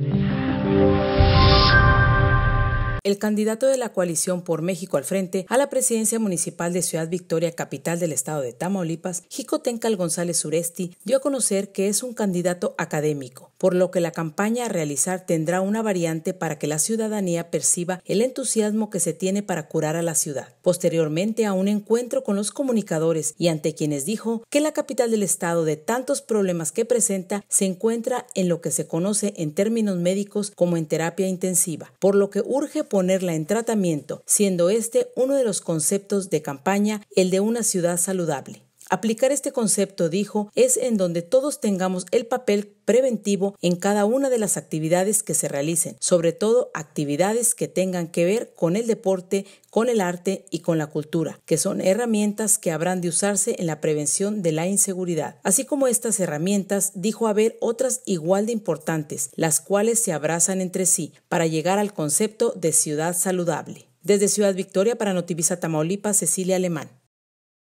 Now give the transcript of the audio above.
Yeah. el candidato de la coalición por México al frente a la presidencia municipal de Ciudad Victoria, capital del estado de Tamaulipas, Jicotencal González Suresti, dio a conocer que es un candidato académico, por lo que la campaña a realizar tendrá una variante para que la ciudadanía perciba el entusiasmo que se tiene para curar a la ciudad. Posteriormente a un encuentro con los comunicadores y ante quienes dijo que la capital del estado de tantos problemas que presenta se encuentra en lo que se conoce en términos médicos como en terapia intensiva, por lo que urge ponerla en tratamiento, siendo este uno de los conceptos de campaña el de una ciudad saludable. Aplicar este concepto, dijo, es en donde todos tengamos el papel preventivo en cada una de las actividades que se realicen, sobre todo actividades que tengan que ver con el deporte, con el arte y con la cultura, que son herramientas que habrán de usarse en la prevención de la inseguridad. Así como estas herramientas, dijo haber otras igual de importantes, las cuales se abrazan entre sí para llegar al concepto de ciudad saludable. Desde Ciudad Victoria para Notivisa Tamaulipas, Cecilia Alemán.